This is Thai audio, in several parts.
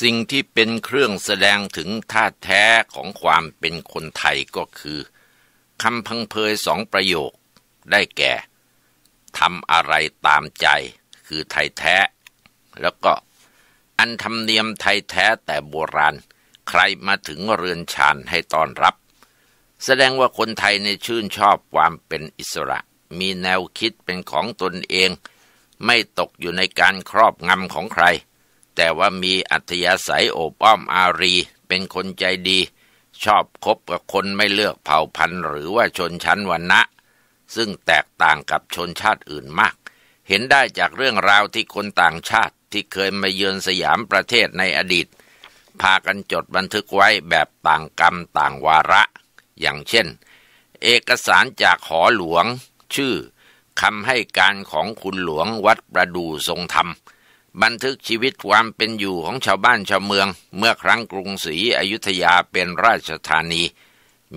สิ่งที่เป็นเครื่องแสดงถึงท่าแท้ของความเป็นคนไทยก็คือคำพังเพยสองประโยคได้แก่ทำอะไรตามใจคือไทยแท้ แล้วก็อันธรรมเนียมไทยแท้แต่โบราณ ใครมาถึงเรือนชานให้ต้อนรับ แสดงว่าคนไทยในชื่นชอบความเป็นอิสระ มีแนวคิดเป็นของตนเอง ไม่ตกอยู่ในการครอบงำของใครแต่ว่ามีอัธยาศัยโอบอ้อมอารี เป็นคนใจดี ชอบคบกับคนไม่เลือกเผ่าพันธุ์ หรือว่าชนชั้นวรรณะ ซึ่งแตกต่างกับชนชาติอื่นมาก เห็นได้จากเรื่องราวที่คนต่างชาติที่เคยมาเยือนสยามประเทศในอดีต พากันจดบันทึกไว้แบบต่างกรรมต่างวาระ อย่างเช่น เอกสารจากหอหลวง ชื่อคำให้การของคุณหลวงวัดประดูทรงธรรมบันทึกชีวิตความเป็นอยู่ของชาวบ้านชาวเมืองเมื่อครั้งกรุงศรีอยุธยาเป็นราชธานี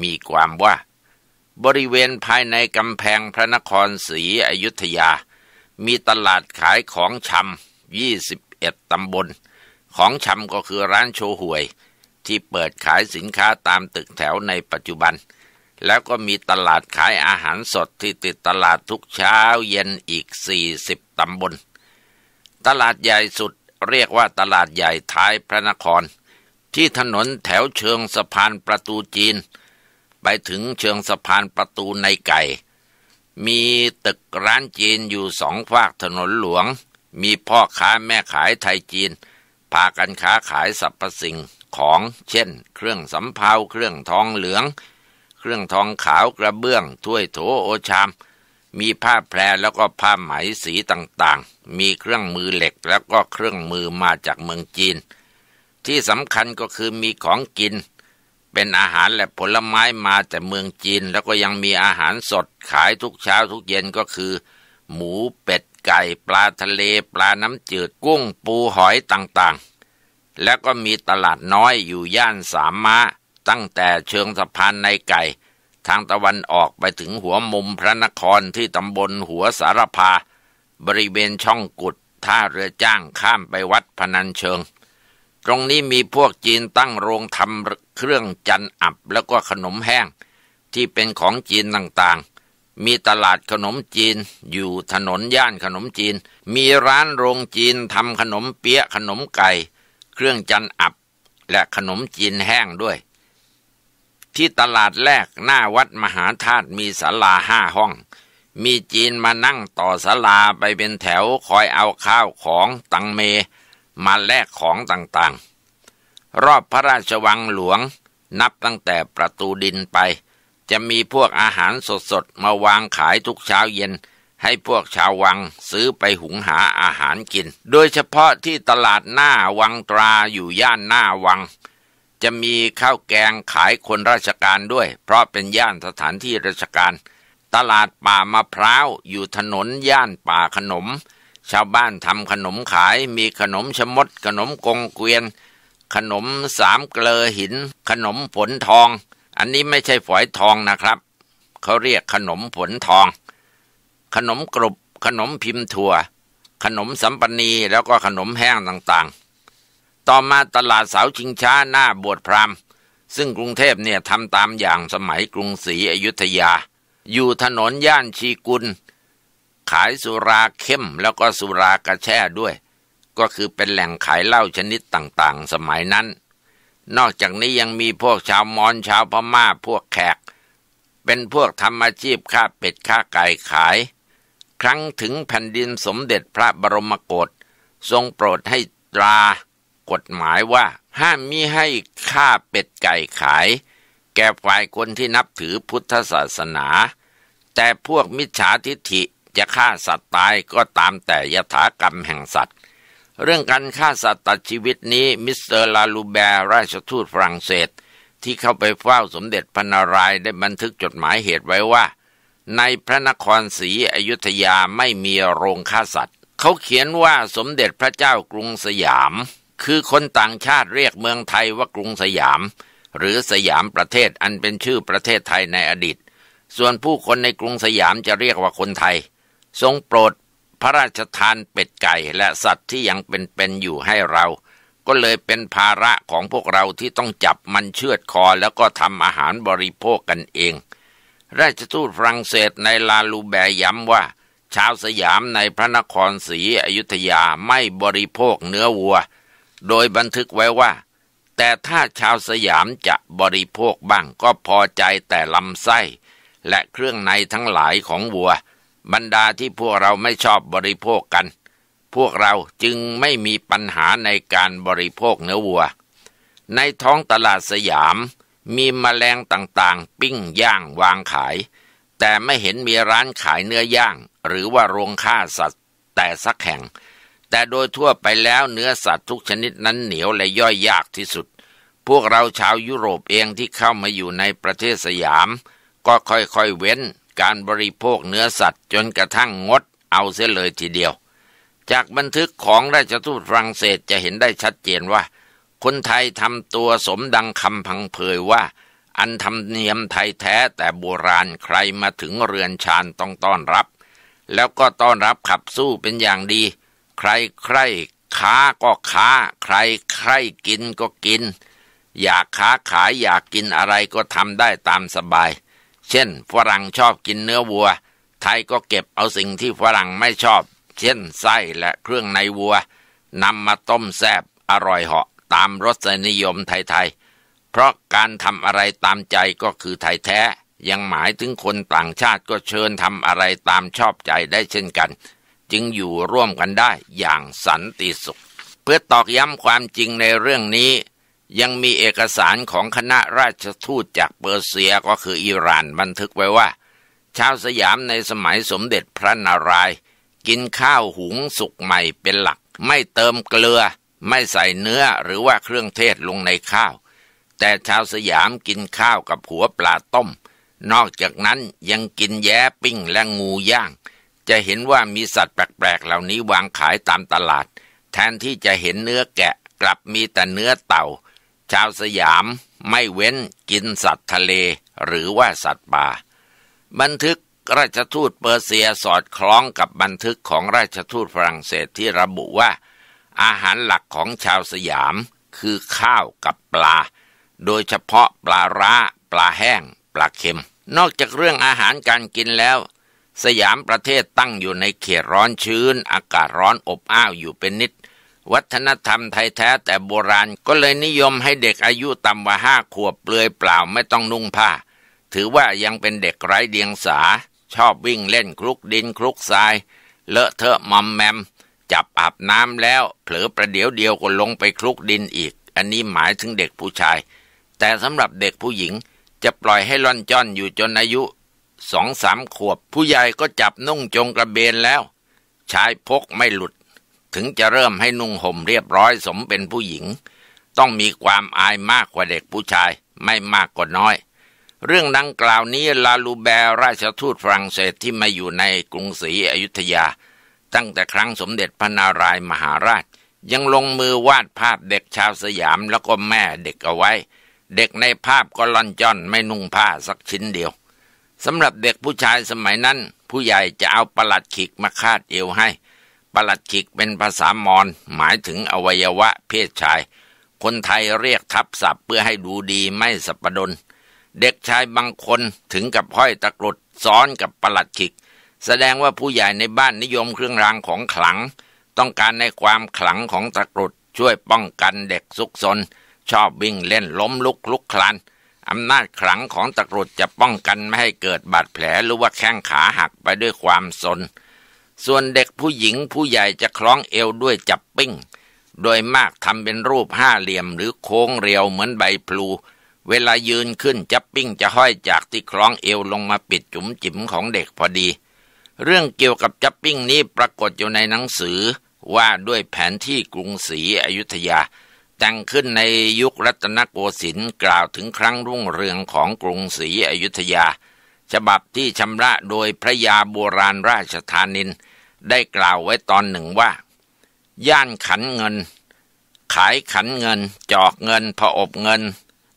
มีความว่า บริเวณภายในกำแพงพระนครศรีอยุธยา มีตลาดขายของชำยี่สิบเอ็ดตำบล ของชำก็คือร้านโชห่วยที่เปิดขายสินค้าตามตึกแถวในปัจจุบัน แล้วก็มีตลาดขายอาหารสดที่ติดตลาดทุกเช้าเย็นอีกสี่ิบตำบลตลาดใหญ่สุดเรียกว่าตลาดใหญ่ท้ายพระนคร ที่ถนนแถวเชิงสะพานประตูจีน ไปถึงเชิงสะพานประตูในไก่ มีตึกร้านจีนอยู่สองฝากถนนหลวง มีพ่อค้าแม่ขายไทยจีนพากันค้าขายสรรพสิ่งของเช่น เครื่องสำเภาเครื่องทองเหลือง เครื่องทองขาวกระเบื้องถ้วยโถโอชามมีผ้าแพรแล้วก็ผ้าไหมสีต่างๆ มีเครื่องมือเหล็ก แล้วก็เครื่องมือมาจากเมืองจีน ที่สำคัญก็คือมีของกิน เป็นอาหารและผลไม้มาจากเมืองจีน แล้วก็ยังมีอาหารสดขายทุกเช้าทุกเย็นก็คือ หมูเป็ดไก่ ปลาทะเล ปลาน้ำจืดกุ้ง ปูหอยต่างๆ แล้วก็มีตลาดน้อยอยู่ย่านสามมาตั้งแต่เชิงสะพานในไก่ทางตะวันออกไปถึงหัวมุมพระนครที่ตำบลหัวสารพาบริเวณช่องกุดท่าเรือจ้างข้ามไปวัดพนันเชิง ตรงนี้มีพวกจีนตั้งโรงทำเครื่องจันอับแล้วก็ขนมแห้งที่เป็นของจีนต่างๆ มีตลาดขนมจีนอยู่ถนนย่านขนมจีน มีร้านโรงจีนทำขนมเปี๊ยะขนมไก่ เครื่องจันอับและขนมจีนแห้งด้วยที่ตลาดแรกหน้าวัดมหาธาตุมีศาลาห้าห้อง มีจีนมานั่งต่อศาลาไปเป็นแถวคอยเอาข้าวของตังเมมาแลกของต่างๆ รอบพระราชวังหลวงนับตั้งแต่ประตูดินไป จะมีพวกอาหารสดๆมาวางขายทุกเช้าเย็น ให้พวกชาววังซื้อไปหุงหาอาหารกิน โดยเฉพาะที่ตลาดหน้าวังตราอยู่ย่านหน้าวังจะมีข้าวแกงขายคนราชการด้วยเพราะเป็นย่านสถานที่ราชการ ตลาดป่ามะพร้าว อยู่ถนนย่านป่าขนม ชาวบ้านทำขนมขายมีขนมชมดขนมกงเกวียน ขนมสามเกลอหิน ขนมผลทอง อันนี้ไม่ใช่ฝอยทองนะครับ เขาเรียกขนมผลทอง ขนมกรุบขนมพิมพ์ถั่ว ขนมสัมปนีแล้วก็ขนมแห้งต่างๆต่อมาตลาดเสาชิงช้าหน้าบวชพรามซึ่งกรุงเทพเนี่ยทำตามอย่างสมัยกรุงศรีอยุธยา อยู่ถนนย่านชีกุล ขายสุราเข้มแล้วก็สุรากระแช่ด้วย ก็คือเป็นแหล่งขายเหล้าชนิดต่างๆ สมัยนั้น นอกจากนี้ยังมีพวกชาวมอญชาวพม่าพวกแขก เป็นพวกทำอาชีพค่าเป็ดค่าไก่ขาย ครั้งถึงแผ่นดินสมเด็จพระบรมโกศทรงโปรดให้ตรากฎหมายว่าห้ามมิให้ฆ่าเป็ดไก่ขาย แก่ฝ่ายคนที่นับถือพุทธศาสนา แต่พวกมิจฉาทิฐิจะฆ่าสัตว์ตายก็ตามแต่ยถากรรมแห่งสัตว์ เรื่องการฆ่าสัตว์ตัดชีวิตนี้ มิสเตอร์ลาลูแบร์ราชทูตฝรั่งเศส ที่เข้าไปเฝ้าสมเด็จพระนารายณ์ได้บันทึกจดหมายเหตุไว้ว่า ในพระนครศรีอยุธยาไม่มีโรงฆ่าสัตว์ เขาเขียนว่าสมเด็จพระเจ้ากรุงสยามคือคนต่างชาติเรียกเมืองไทยว่ากรุงสยาม หรือสยามประเทศอันเป็นชื่อประเทศไทยในอดีต ส่วนผู้คนในกรุงสยามจะเรียกว่าคนไทย ทรงโปรดพระราชทานเป็ดไก่และสัตว์ที่ยังเป็นเป็นอยู่ให้เรา ก็เลยเป็นภาระของพวกเราที่ต้องจับมันเชือดคอแล้วก็ทำอาหารบริโภคกันเอง ราชทูตฝรั่งเศสในลาลูแบย้ำว่า ชาวสยามในพระนครศรีอยุธยาไม่บริโภคเนื้อวัวโดยบันทึกไว้ว่า แต่ถ้าชาวสยามจะบริโภคบ้างก็พอใจแต่ลำไส้ และเครื่องในทั้งหลายของวัว บรรดาที่พวกเราไม่ชอบบริโภคกัน พวกเราจึงไม่มีปัญหาในการบริโภคเนื้อวัว ในท้องตลาดสยามมีมแมลงต่างๆ ปิ้งย่างวางขาย แต่ไม่เห็นมีร้านขายเนื้อย่าง หรือว่าโรงฆ่าสัตว์แต่สักแห่งแต่โดยทั่วไปแล้วเนื้อสัตว์ทุกชนิดนั้นเหนียวและย่อยยากที่สุด พวกเราชาวยุโรปเองที่เข้ามาอยู่ในประเทศสยาม ก็ค่อยๆ เว้นการบริโภคเนื้อสัตว์จนกระทั่งงดเอาเสียเลยทีเดียว จากบันทึกของราชทูตฝรั่งเศสจะเห็นได้ชัดเจนว่า คนไทยทำตัวสมดังคำพังเพยว่า อันทำเนียมไทยแท้แต่โบราณใครมาถึงเรือนชานต้องต้อนรับ แล้วก็ต้อนรับขับสู้เป็นอย่างดีใครใครค้าก็ค้า ใครใครกินก็กิน อยากค้าขายอยากกินอะไรก็ทำได้ตามสบาย เช่น ฝรั่งชอบกินเนื้อวัว ไทยก็เก็บเอาสิ่งที่ฝรั่งไม่ชอบ เช่นไส้และเครื่องในวัวนำมาต้มแซบอร่อยเหาะตามรสนิยมไทยๆเพราะการทำอะไรตามใจก็คือไทยแท้ ยังหมายถึงคนต่างชาติก็เชิญทำอะไรตามชอบใจได้เช่นกันจึงอยู่ร่วมกันได้อย่างสันติสุข เพื่อตอกย้ำความจริงในเรื่องนี้ ยังมีเอกสารของคณะราชทูตจากเปอร์เซียก็คืออิหร่านบันทึกไว้ว่า ชาวสยามในสมัยสมเด็จพระนารายณ์กินข้าวหุงสุกใหม่เป็นหลัก ไม่เติมเกลือไม่ใส่เนื้อหรือว่าเครื่องเทศลงในข้าว แต่ชาวสยามกินข้าวกับหัวปลาต้ม นอกจากนั้นยังกินแย้ปิ้งและงูย่างจะเห็นว่ามีสัตว์แปลกๆเหล่านี้วางขายตามตลาด แทนที่จะเห็นเนื้อแกะกลับมีแต่เนื้อเต่า ชาวสยามไม่เว้นกินสัตว์ทะเล หรือว่าสัตว์ป่าบันทึกราชทูตเปอร์เซียสอดคล้องกับบันทึกของราชทูตฝรั่งเศสที่ระบุว่า อาหารหลักของชาวสยามคือข้าวกับปลา โดยเฉพาะปลาร้าปลาแห้งปลาเค็ม นอกจากเรื่องอาหารการกินแล้วสยามประเทศตั้งอยู่ในเขตร้อนชื้นอากาศร้อนอบอ้าวอยู่เป็นนิด วัฒนธรรมไทยแท้แต่โบราณก็เลยนิยมให้เด็กอายุต่ำกว่าห้าขวบเปลือยเปล่าไม่ต้องนุ่งผ้า ถือว่ายังเป็นเด็กไร้เดียงสา ชอบวิ่งเล่นคลุกดินคลุกทราย เลอะเทอะมอมแมม จับอาบน้ำแล้วเผลอประเดี๋ยวเดียวก็ลงไปคลุกดินอีก อันนี้หมายถึงเด็กผู้ชาย แต่สำหรับเด็กผู้หญิง จะปล่อยให้ล่อนจ้อนอยู่จนอายุสองสามขวบผู้ใหญ่ก็จับนุ่งจงกระเบนแล้ว ชายพกไม่หลุด ถึงจะเริ่มให้นุ่งห่มเรียบร้อยสมเป็นผู้หญิง ต้องมีความอายมากกว่าเด็กผู้ชายไม่มากก็น้อย เรื่องดังกล่าวนี้ลาลูแบร์ราชทูตฝรั่งเศสที่มาอยู่ในกรุงศรีอยุธยา ตั้งแต่ครั้งสมเด็จพระนารายมหาราช ยังลงมือวาดภาพเด็กชาวสยามแล้วก็แม่เด็กเอาไว้ เด็กในภาพก็ลอนจอนไม่นุ่งผ้าสักชิ้นเดียวสำหรับเด็กผู้ชายสมัยนั้น ผู้ใหญ่จะเอาประหลัดขิกมาคาดเอวให้ประหลัดขิกเป็นภาษามอญหมายถึงอวัยวะเพศชาย คนไทยเรียกทับศัพท์เพื่อให้ดูดีไม่สับปดนเด็กชายบางคนถึงกับห้อยตะกรุดซ้อนกับประหลัดขิก แสดงว่าผู้ใหญ่ในบ้านนิยมเครื่องรางของขลัง ต้องการในความขลังของตะกรุดช่วยป้องกันเด็กซุกซน ชอบวิ่งเล่นล้มลุกลุกคลานอำนาจขลังของตะกรุดจะป้องกันไม่ให้เกิดบาดแผลหรือว่าแข้งขาหักไปด้วยความสน ส่วนเด็กผู้หญิงผู้ใหญ่จะคล้องเอวด้วยจับปิ้ง โดยมากทำเป็นรูปห้าเหลี่ยมหรือโค้งเรียวเหมือนใบพลู เวลายืนขึ้นจับปิ้งจะห้อยจากที่คล้องเอวลงมาปิดจุ๋มจิ๋มของเด็กพอดี เรื่องเกี่ยวกับจับปิ้งนี้ปรากฏอยู่ในหนังสือว่าด้วยแผนที่กรุงศรีอยุธยาแต่งขึ้นในยุครัตนโกสินทร์กล่าวถึงครั้งรุ่งเรืองของกรุงศรีอยุธยา ฉบับที่ชำระโดยพระยาโบราณราชธานิน ได้กล่าวไว้ตอนหนึ่งว่า ย่านขันเงิน ขายขันเงินจอกเงินผอบเงิน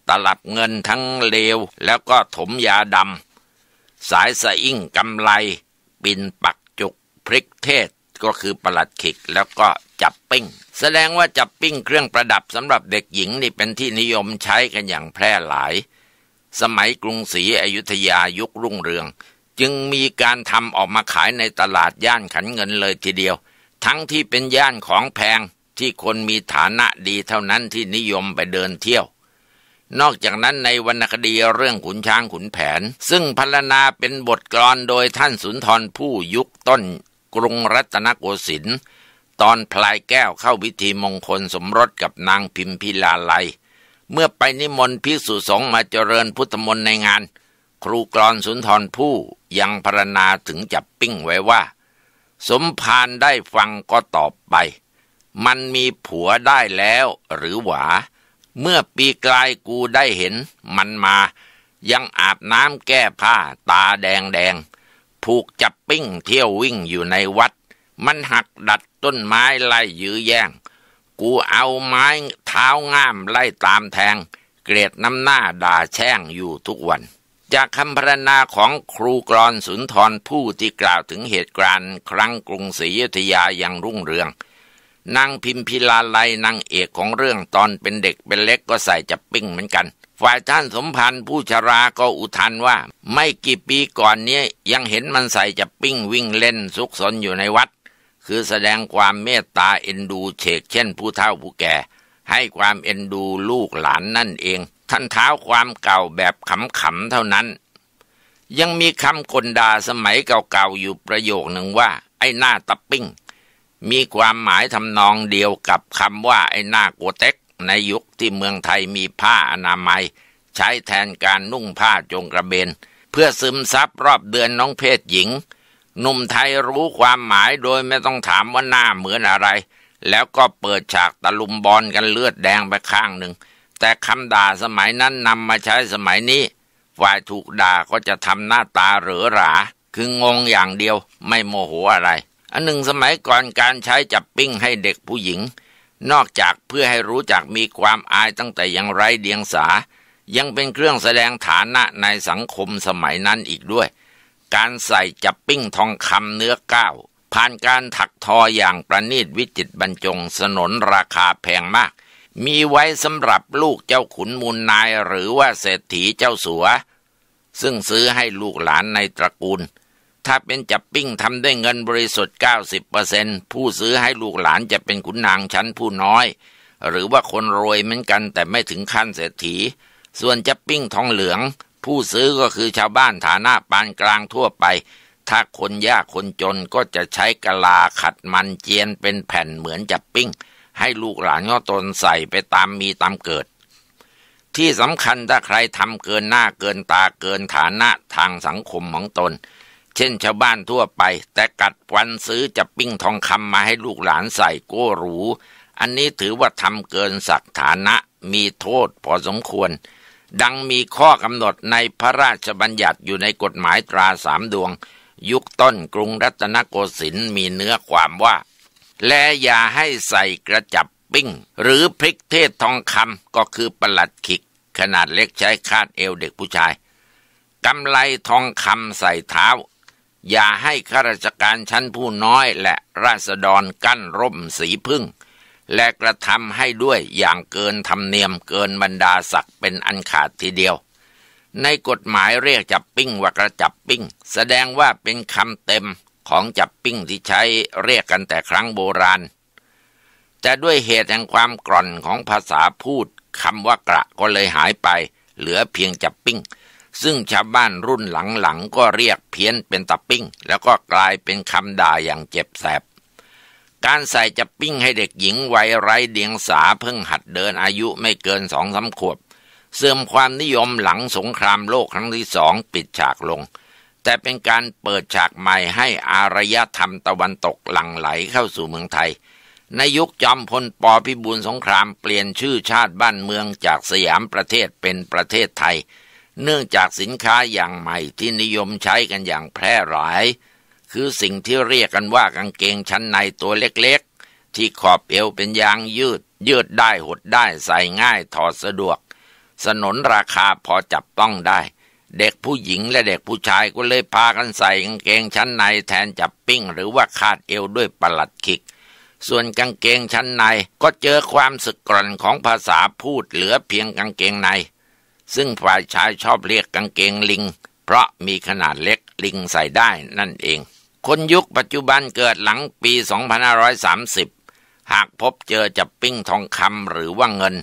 ตลับเงินทั้งเลวแล้วก็ถมยาดำสายสะอิ่งกำไลปินปักจุกพริกเทศก็คือประหลัดขิกแล้วก็จับปิ้งแสดงว่าจับปิ้ง เครื่องประดับสำหรับเด็กหญิงนี่เป็นที่นิยมใช้กันอย่างแพร่หลาย สมัยกรุงศรีอยุธยายุครุ่งเรือง จึงมีการทำออกมาขายในตลาดย่านขันเงินเลยทีเดียว ทั้งที่เป็นย่านของแพงที่คนมีฐานะดีเท่านั้นที่นิยมไปเดินเที่ยว นอกจากนั้นในวรรณคดีเรื่องขุนช้างขุนแผน ซึ่งพรรณนาเป็นบทกลอนโดยท่านสุนทรผู้ยุคต้นกรุงรัตนโกสินทร์ตอนพลายแก้วเข้าวิธีมงคลสมรสกับนางพิมพิลาไล เมื่อไปนิมนต์พิสุสงมาเจริญพุทธมนต์ในงาน ครูกรอนสุนทรผู้ยังพรรณนาถึงจับปิ้งไว้ว่า สมภารได้ฟังก็ตอบไป มันมีผัวได้แล้วหรือหวา เมื่อปีกลายกูได้เห็นมันมายังอาบน้ำแก้ผ้าตาแดงแดงผูกจับปิ้งเที่ยววิ่งอยู่ในวัด มันหักดัดต้นไม้ไล่ยื้อแย่งกูเอาไม้เท้าง่ามไล่ตามแทง เกรดน้ำหน้าด่าแช่งอยู่ทุกวันจากคำพรรณนาของครูกรอนสุนทรผู้ที่กล่าวถึงเหตุการณ์ ครั้งกรุงศรีอยุธยาอย่างรุ่งเรือง นางพิมพิลาไลนางเอกของเรื่องตอนเป็นเด็กเป็นเล็กก็ใส่จับปิ้งเหมือนกันฝ่ายท่านสมพันธ์ผู้ชราก็อุทานว่า ไม่กี่ปีก่อนนี้ยังเห็นมันใส่จะปิ้งวิ่งเล่นซุกสนอยู่ในวัด คือแสดงความเมตตาเอ็นดูเฉก เช่นผู้เฒ่าผู้แก่ ให้ความเอ็นดูลูกหลานนั่นเอง ท่านเท้าความเก่าแบบขำๆเท่านั้น ยังมีคำกลดาสมัยเก่าๆ อยู่ประโยคหนึ่งว่า ไอ้หน้าตะปิ้งมีความหมายทำนองเดียวกับคำว่าไอ้หน้าโกเต็กในยุคที่เมืองไทยมีผ้าอนามัย ใช้แทนการนุ่งผ้าจงกระเบน เพื่อซึมซับรอบเดือนน้องเพศหญิงหนุ่มไทยรู้ความหมายโดยไม่ต้องถามว่าหน้าเหมือนอะไร แล้วก็เปิดฉากตะลุมบอลกันเลือดแดงไปข้างหนึ่ง แต่คำด่าสมัยนั้นนำมาใช้สมัยนี้ฝ่ายถูกด่าก็จะทำหน้าตาเหรือหราคืองงอย่างเดียวไม่โมโหอะไร อันหนึ่งสมัยก่อนการใช้จับปิ้งให้เด็กผู้หญิงนอกจากเพื่อให้รู้จักมีความอายตั้งแต่ยังไร้เดียงสา ยังเป็นเครื่องแสดงฐานะในสังคมสมัยนั้นอีกด้วย การใส่จับปิ้งทองคำเนื้อก้าวผ่านการถักทออย่างประณีตวิจิตบรรจงสนนราคาแพงมาก มีไว้สำหรับลูกเจ้าขุนมูลนายหรือว่าเศรษฐีเจ้าสัว ซึ่งซื้อให้ลูกหลานในตระกูลถ้าเป็นจับปิ้งทำได้เงินบริสุทธิ์เเเก้าสิบปอร์ซ็นต์ผู้ซื้อให้ลูกหลานจะเป็นขุนนางชั้นผู้น้อย หรือว่าคนรวยเหมือนกันแต่ไม่ถึงขั้นเศรษฐีส่วนจับปิ้งทองเหลือง ผู้ซื้อก็คือชาวบ้านฐานะปานกลางทั่วไป ถ้าคนยากคนจนก็จะใช้กะลาขัดมันเจียนเป็นแผ่นเหมือนจับปิ้ง ให้ลูกหลานก็ตนใส่ไปตามมีตามเกิด ที่สำคัญถ้าใครทำเกินหน้าเกินตาเกินฐานะทางสังคมของตนเช่นชาวบ้านทั่วไปแต่กัดวันซื้อจะปิ้งทองคำมาให้ลูกหลานใส่ก้หรู อันนี้ถือว่าทำเกินศักฐานะมีโทษพอสมควร ดังมีข้อกำหนดในพระราชบัญญัติอยู่ในกฎหมายตราสามดวง ยุคต้นกรุงรัตนโกสินทร์มีเนื้อความว่า และอย่าให้ใส่กระจับปิ้ง หรือพริกเทศทองคำก็คือประหลัดขิก ขนาดเล็กใช้คาดเอวเด็กผู้ชายกำไลทองคำใส่เท้าอย่าให้ข้าราชการชั้นผู้น้อยและราษฎรกั้นร่มสีพึ่ง และกระทำให้ด้วยอย่างเกินธรรมเนียมเกินบรรดาศักดิ์เป็นอันขาดทีเดียว ในกฎหมายเรียกจับปิ้งว่ากระจับปิ้ง แสดงว่าเป็นคำเต็มของจับปิ้งที่ใช้เรียกกันแต่ครั้งโบราณแต่ด้วยเหตุแห่งความกร่อนของภาษาพูดคำว่ากระก็เลยหายไป เหลือเพียงจับปิ้งซึ่งชาวบ้านรุ่นหลังๆก็เรียกเพี้ยนเป็นตับปิ้ง แล้วก็กลายเป็นคำด่าอย่างเจ็บแสบ การใส่จับปิ้งให้เด็กหญิงวัยไร้เดียงสาเพิ่งหัดเดินอายุไม่เกินสองสาขวบ เสื่อมความนิยมหลังสงครามโลกครั้งที่สองปิดฉากลง แต่เป็นการเปิดฉากใหม่ให้อารยธรรมตะวันตกหลั่งไหลเข้าสู่เมืองไทย ในยุคจอมพลปพิบูลสงครามเปลี่ยนชื่อชาติบ้านเมืองจากสยามประเทศเป็นประเทศไทยเนื่องจากสินค้าอย่างใหม่ที่นิยมใช้กันอย่างแพร่หลายคือสิ่งที่เรียกกันว่ากางเกงชั้นในตัวเล็กๆ ที่ขอบเอวเป็นยางยืด ยืดได้หดได้ใส่ง่ายถอดสะดวก สนนราคาพอจับต้องได้ เด็กผู้หญิงและเด็กผู้ชายก็เลยพากันใส่กางเกงชั้นในแทนจับปิ้ง หรือว่าคาดเอวด้วยปลัดขิกส่วนกางเกงชั้นในก็เจอความสึกกร่อนของภาษาพูดเหลือเพียงกางเกงในซึ่งฝ่ายชายชอบเรียกกางเกงลิงเพราะมีขนาดเล็กลิงใส่ได้ นั่นเอง คนยุคปัจจุบันเกิดหลังปี2530 หากพบเจอจับปิ้งทองคำหรือว่าเงิน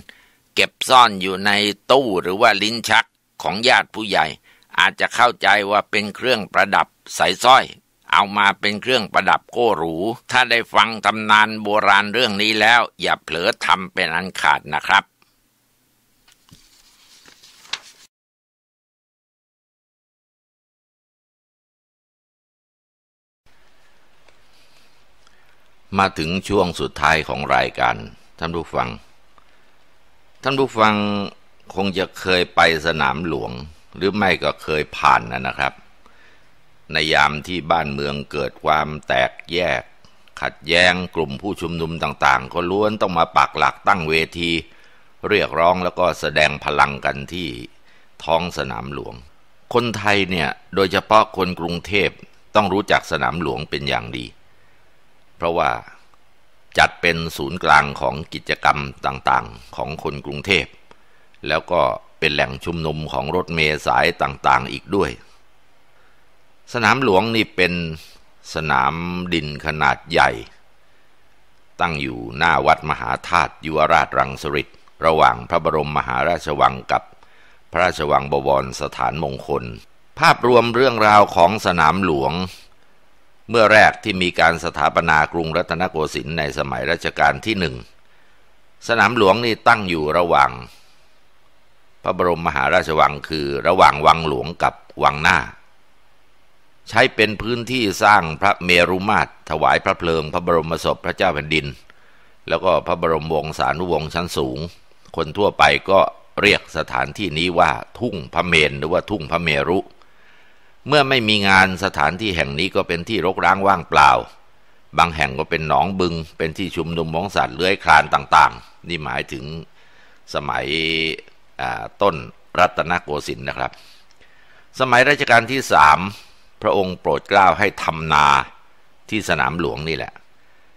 เก็บซ่อนอยู่ในตู้หรือว่าลิ้นชักของญาติผู้ใหญ่ อาจจะเข้าใจว่าเป็นเครื่องประดับใส่สร้อย เอามาเป็นเครื่องประดับโก้หรูถ้าได้ฟังตำนานโบราณเรื่องนี้แล้ว อย่าเผลอทำเป็นอันขาดนะครับมาถึงช่วงสุดท้ายของรายการท่านผู้ฟังท่านผู้ฟังคงจะเคยไปสนามหลวงหรือไม่ก็เคยผ่านนะนะครับ ในยามที่บ้านเมืองเกิดความแตกแยก ขัดแย้งกลุ่มผู้ชุมนุมต่างๆ ก็ล้วนต้องมาปักหลักตั้งเวทีเรียกร้องแล้วก็แสดงพลังกันที่ท้องสนามหลวง คนไทยเนี่ยโดยเฉพาะคนกรุงเทพต้องรู้จักสนามหลวงเป็นอย่างดีเพราะว่าจัดเป็นศูนย์กลางของกิจกรรมต่างๆ ของคนกรุงเทพ แล้วก็เป็นแหล่งชุมนุมของรถเมล์สายต่างๆอีกด้วย สนามหลวงนี่เป็นสนามดินขนาดใหญ่ ตั้งอยู่หน้าวัดมหาธาตุยุวราชรังสฤษิ์ระหว่างพระบรมมหาราชวังกับพระราชวังบวรสถานมงคล ภาพรวมเรื่องราวของสนามหลวงเมื่อแรกที่มีการสถาปนากรุงรัตนโกสินทร์ในสมัยรัชกาลที่หนึ่งสนามหลวงนี่ตั้งอยู่ระหว่างพระบรมมหาราชวังคือ ระหว่างวังหลวงกับวังหน้า ใช้เป็นพื้นที่สร้างพระเมรุมาตรถวายพระเพลิงพระบรมศพพระเจ้าแผ่นดิน แล้วก็พระบรมวงศานุวงศ์ชั้นสูง คนทั่วไปก็เรียกสถานที่นี้ว่าทุ่งพระเมรุหรือว่าทุ่งพระเมรุเมื่อไม่มีงานสถานที่แห่งนี้ก็เป็นที่รกร้างว่างเปล่า บางแห่งก็เป็นหนองบึงเป็นที่ชุมนุมมองสัตว์เลื้อยคลานต่างๆ นี่หมายถึงสมัยต้นรัตนโกสินทร์นะครับ สมัยรัชกาลที่สามพระองค์โปรดเกล้าให้ทำนาที่สนามหลวงนี่แหละ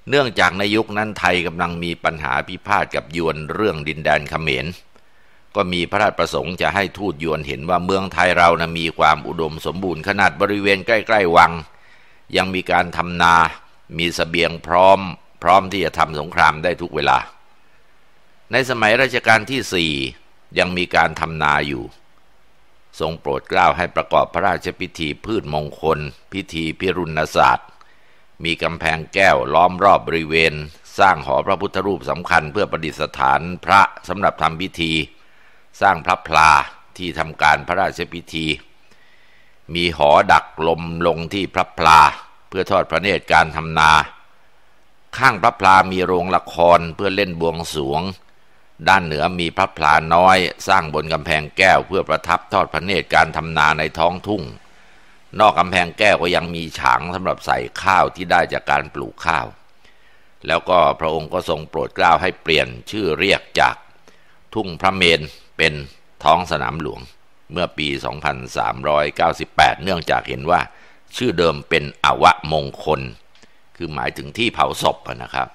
เนื่องจากในยุคนั้นไทยกำลังมีปัญหาพิพาทกับยวนเรื่องดินแดนขเขมรก็มีพระราชประสงค์จะให้ทูตยวนเห็นว่าเมืองไทยเรานะมีความอุดมสมบูรณ์ขนาดบริเวณใกล้ ๆวัง ยังมีการทำนา มีสเสบียงพร้อม พร้อมที่จะทำสงครามได้ทุกเวลา ในสมัยรัชกาลที่สี่ยังมีการทำนาอยู่ทรงโปรดเกล้าให้ประกอบพระราชพิธีพืชมงคล พิธีพิรุณศาสตร์ มีกำแพงแก้วล้อมรอบบริเวณ สร้างหอพระพุทธรูปสำคัญเพื่อประดิษฐานพระสำหรับทำพิธีสร้างพระพลาที่ทำการพระราชพิธี มีหอดักลมลงที่พระพลาเพื่อทอดพระเนตรการทำนา ข้างพระพลามีโรงละครเพื่อเล่นบวงสวง ด้านเหนือมีพระพลาน้อยสร้างบนกำแพงแก้วเพื่อประทับทอดพระเนตรการทำนาในท้องทุ่ง นอกกำแพงแก้วก็ยังมีฉางสำหรับใส่ข้าวที่ได้จากการปลูกข้าว แล้วก็พระองค์ก็ทรงโปรดเกล้าให้เปลี่ยนชื่อเรียกจากทุ่งพระเมนเป็นท้องสนามหลวงเมื่อปี 2398 เนื่องจากเห็นว่าชื่อเดิมเป็นอวะมงคล คือหมายถึงที่เผาศพนะครับ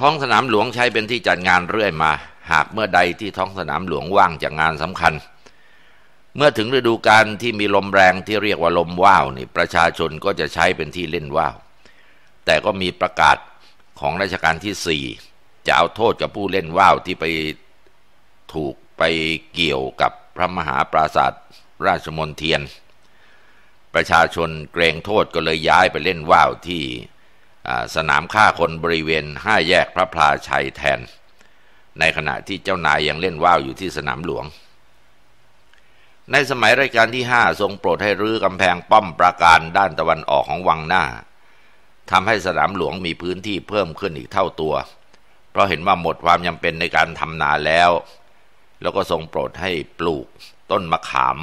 ท้องสนามหลวงใช้เป็นที่จัดงานเรื่อยมา หากเมื่อใดที่ท้องสนามหลวงว่างจากงานสำคัญ เมื่อถึงฤดูการที่มีลมแรงที่เรียกว่าลมว่าวนี่ประชาชนก็จะใช้เป็นที่เล่นว่าวแต่ก็มีประกาศของราชการที่4จะเอาโทษกับผู้เล่นว่าวที่ไปถูกไปเกี่ยวกับพระมหาปราศาสตร์ราชมนเทียน ประชาชนเกรงโทษก็เลยย้ายไปเล่นว่าวที่สนามฆ่าคนบริเวณห้าแยกพระพลาชัยแทน ในขณะที่เจ้านายยังเล่นว่าวอยู่ที่สนามหลวง ในสมัยรัชกาลที่ห้าทรงโปรดให้รื้อกำแพงป้อมปราการด้านตะวันออกของวังหน้า ทำให้สนามหลวงมีพื้นที่เพิ่มขึ้นอีกเท่าตัว เพราะเห็นว่าหมดความจำเป็นในการทำนาแล้วแล้วก็ทรงโปรดให้ปลูกต้นมะขาม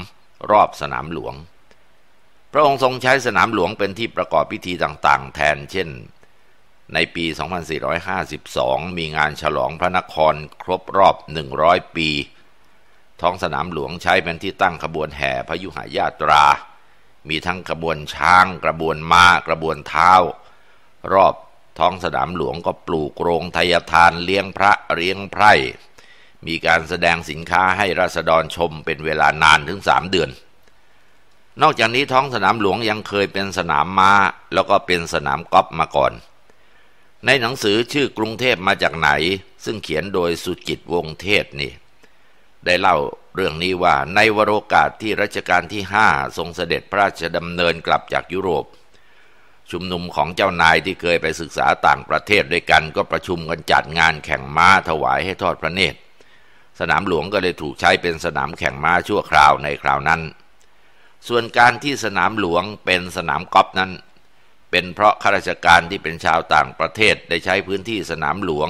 รอบสนามหลวง พระองค์ทรงใช้สนามหลวงเป็นที่ประกอบพิธีต่างๆ แทนเช่น ในปี 2452 มีงานฉลองพระนครครบรอบ 100 ปี ท้องสนามหลวงใช้เป็นที่ตั้งขบวนแห่พยุหายาตรา มีทั้งขบวนช้าง กระบวนมา้ากระบวนเท้า รอบท้องสนามหลวงก็ปลูกโรงทายทานเลี้ยงพระเลี้ยงไพรมีการแสดงสินค้าให้ราษฎรชมเป็นเวลานานถึงสามเดือน นอกจากนี้ท้องสนามหลวงยังเคยเป็นสนามมา้าแล้วก็เป็นสนามกอล์ฟมาก่อน ในหนังสือชื่อกรุงเทพมาจากไหนซึ่งเขียนโดยสุจิตวงเทศนี่ ได้เล่าเรื่องนี้ว่าในวโรกาสที่รัชกาลที่ห้าทรงเสด็จพระราชดำเนินกลับจากยุโรป ชุมนุมของเจ้านายที่เคยไปศึกษาต่างประเทศด้วยกัน ก็ประชุมกันจัดงานแข่งม้าถวายให้ทอดพระเนตรสนามหลวงก็เลยถูกใช้เป็นสนามแข่งม้าชั่วคราวในคราวนั้น ส่วนการที่สนามหลวงเป็นสนามกอล์ฟนั้น เป็นเพราะข้าราชการที่เป็นชาวต่างประเทศได้ใช้พื้นที่สนามหลวง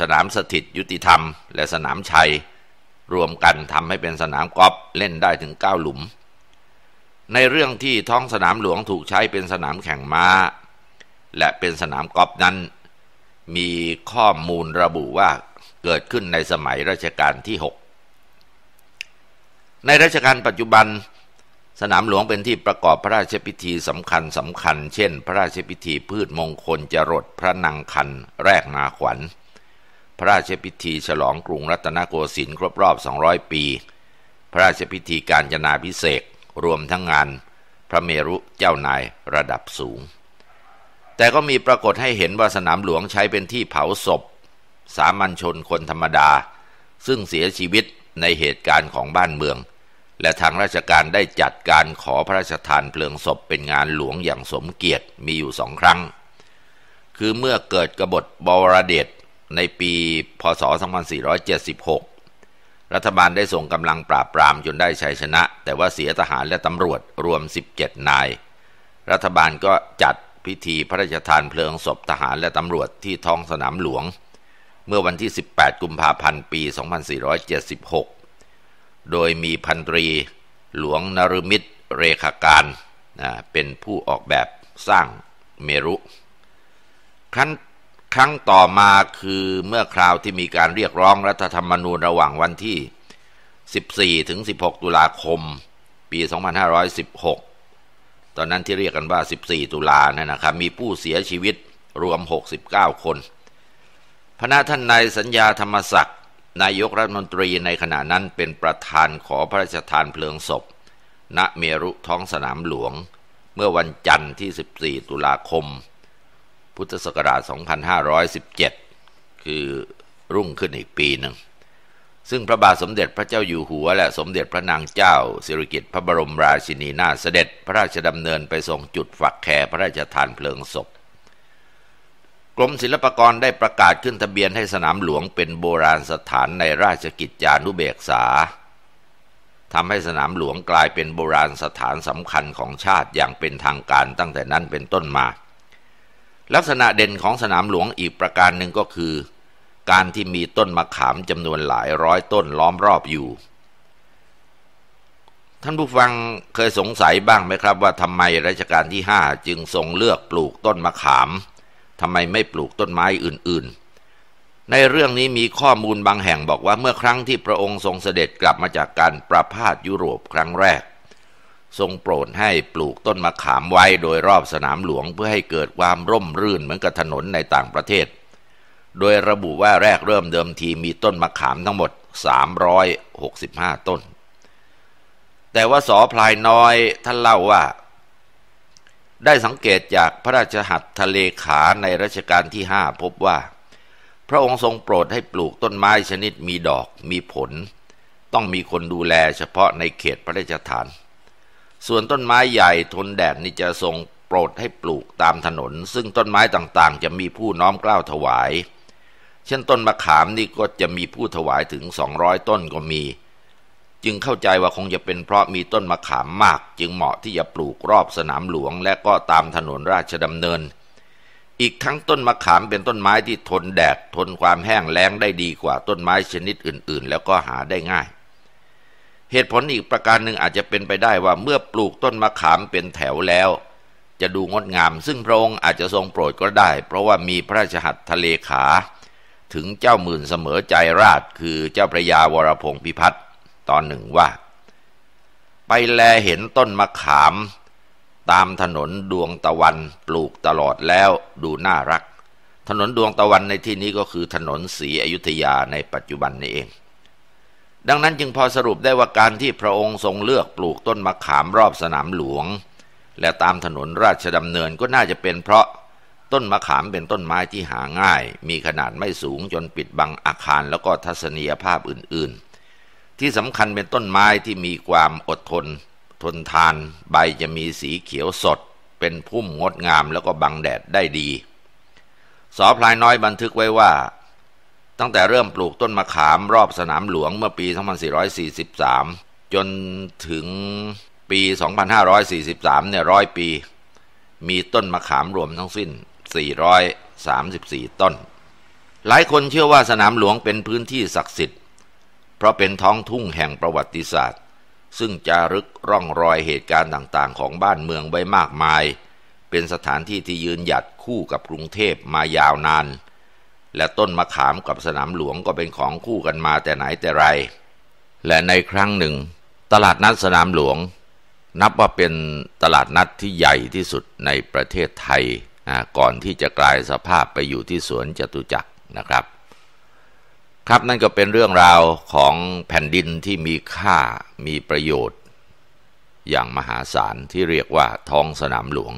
สนามสถิตยุติธรรมและสนามชัยรวมกันทำให้เป็นสนามกอล์ฟเล่นได้ถึง9 หลุม ในเรื่องที่ท้องสนามหลวงถูกใช้เป็นสนามแข่งม้า และเป็นสนามกอล์ฟนั้นมีข้อมูลระบุว่าเกิดขึ้นในสมัยรัชกาลที่6 ในรัชกาลปัจจุบัน สนามหลวงเป็นที่ประกอบพระราชพิธีสำคัญสำคัญเช่นพระราชพิธีพืชมงคลจรดพระนางคันแรกนาขวัญ พระราชพิธีฉลองกรุงรัตนโกสินทร์ครบรอบ 200 ปี พระราชพิธีการจนาพิเศษรวมทั้งงานพระเมรุเจ้านายระดับสูง แต่ก็มีปรากฏให้เห็นว่าสนามหลวงใช้เป็นที่เผาศพสามัญชนคนธรรมดา ซึ่งเสียชีวิตในเหตุการณ์ของบ้านเมือง และทางราชการได้จัดการขอพระราชทานเพลิงศพเป็นงานหลวงอย่างสมเกียรติมีอยู่สองครั้ง คือเมื่อเกิดกบฏบวรเดชในปีพศ2476 รัฐบาลได้ส่งกำลังปราบปรามจนได้ชัยชนะ แต่ว่าเสียทหารและตำรวจรวม 17 นาย รัฐบาลก็จัดพิธีพระราชทานเพลิงศพทหารและตำรวจที่ท้องสนามหลวงเมื่อวันที่ 18 กุมภาพันธ์ ปี 2476 โดยมีพันตรีหลวงนรุมิตร เรขาการเป็นผู้ออกแบบสร้างเมรุ ครั้งครั้งต่อมาคือเมื่อคราวที่มีการเรียกร้องรัฐธรรมนูญระหว่างวันที่ 14ถึง16 ตุลาคม ปี 2516 ตอนนั้นที่เรียกกันว่า 14 ตุลาเนี่ยนะครับมีผู้เสียชีวิตรวม 69 คนพระท่านนายสัญญาธรรมศักดิ์ นายกรัฐมนตรีในขณะนั้นเป็นประธานขอพระราชทานเพลิงศพ ณเมรุท้องสนามหลวง เมื่อวันจันทร์ที่ 14 ตุลาคม พุทธศักราช 2517 คือรุ่งขึ้นอีกปีหนึ่ง ซึ่งพระบาทสมเด็จพระเจ้าอยู่หัวและสมเด็จพระนางเจ้าสิริกิติ์พระบรมราชินีนาถเสด็จพระราชดำเนินไปทรงจุดฝักแครพระราชทานเพลิงศพกรมศิลปากรได้ประกาศขึ้นทะเบียนให้สนามหลวงเป็นโบราณสถานในราชกิจจานุเบกษาทำให้สนามหลวงกลายเป็นโบราณสถานสำคัญของชาติอย่างเป็นทางการตั้งแต่นั้นเป็นต้นมาลักษณะเด่นของสนามหลวงอีกประการหนึ่งก็คือ การที่มีต้นมะขามจำนวนหลายร้อยต้นล้อมรอบอยู่ ท่านผู้ฟังเคยสงสัยบ้างไหมครับว่าทำไมรัชกาลที่ห้าจึงทรงเลือกปลูกต้นมะขามทำไมไม่ปลูกต้นไม้อื่นๆ ในเรื่องนี้มีข้อมูลบางแห่งบอกว่าเมื่อครั้งที่พระองค์ทรงเสด็จกลับมาจากการประพาสยุโรปครั้งแรก ทรงโปรดให้ปลูกต้นมะขามไว้โดยรอบสนามหลวงเพื่อให้เกิดความร่มรื่นเหมือนกับถนนในต่างประเทศ โดยระบุว่าแรกเริ่มเดิมทีมีต้นมะขามทั้งหมด 365 ต้น แต่ว่าสอพลายน้อยท่านเล่าว่าได้สังเกตจากพระราชหัตถเลขาในรัชกาลที่ห้าพบว่า พระองค์ทรงโปรดให้ปลูกต้นไม้ชนิดมีดอกมีผล ต้องมีคนดูแลเฉพาะในเขตพระราชฐาน ส่วนต้นไม้ใหญ่ทนแดดนี่จะทรงโปรดให้ปลูกตามถนน ซึ่งต้นไม้ต่างๆ จะมีผู้น้อมกล้าวถวาย เช่นต้นมะขามนี่ก็จะมีผู้ถวายถึงสองร้อยต้นก็มีจึงเข้าใจว่าคงจะเป็นเพราะมีต้นมะขามมาก จึงเหมาะที่จะปลูกรอบสนามหลวงและก็ตามถนนราชดำเนิน อีกทั้งต้นมะขามเป็นต้นไม้ที่ทนแดดทนความแห้งแล้งได้ดีกว่าต้นไม้ชนิดอื่นๆ แล้วก็หาได้ง่าย เหตุผลอีกประการหนึ่งอาจจะเป็นไปได้ว่าเมื่อปลูกต้นมะขามเป็นแถวแล้ว จะดูงดงามซึ่งพระองค์อาจจะทรงโปรดก็ได้ เพราะว่ามีพระราชหัตถเลขาถึงเจ้าหมื่นเสมอใจราชคือเจ้าพระยาวรพงศ์พิพัฒน์ตอนหนึ่งว่าไปแลเห็นต้นมะขาม ตามถนนดวงตะวันปลูกตลอดแล้วดูน่ารัก ถนนดวงตะวันในที่นี้ก็คือถนนสีอยุธยาในปัจจุบันนี่เอง ดังนั้นจึงพอสรุปได้ว่าการที่พระองค์ทรงเลือกปลูกต้นมะขามรอบสนามหลวง และตามถนนราชดำเนินก็น่าจะเป็นเพราะต้นมะขามเป็นต้นไม้ที่หาง่าย มีขนาดไม่สูงจนปิดบังอาคาร แล้วก็ทัศนียภาพอื่น ๆที่สำคัญเป็นต้นไม้ที่มีความอดทน ทนทานใบจะมีสีเขียวสดเป็นพุ่มงดงามแล้วก็บังแดดได้ดี สอพลายน้อยบันทึกไว้ว่าตั้งแต่เริ่มปลูกต้นมะขามรอบสนามหลวง เมื่อปี 2443 จนถึงปี 2543 เนี่ยร้อยปีมีต้นมะขามรวมทั้งสิ้น 434 ต้น หลายคนเชื่อว่าสนามหลวงเป็นพื้นที่ศักดิ์สิทธิเพราะเป็นท้องทุ่งแห่งประวัติศาสตร์ ซึ่งจารึกร่องรอยเหตุการณ์ต่างๆของบ้านเมืองไว้มากมาย เป็นสถานที่ที่ยืนหยัดคู่กับกรุงเทพมายาวนาน และต้นมะขามกับสนามหลวงก็เป็นของคู่กันมาแต่ไหนแต่ไร และในครั้งหนึ่ง ตลาดนัดสนามหลวง นับว่าเป็นตลาดนัดที่ใหญ่ที่สุดในประเทศไทยก่อนที่จะกลายสภาพไปอยู่ที่สวนจตุจักรนะครับครับนั่นก็เป็นเรื่องราวของแผ่นดินที่มีค่ามีประโยชน์อย่างมหาศาลที่เรียกว่าท้องสนามหลวง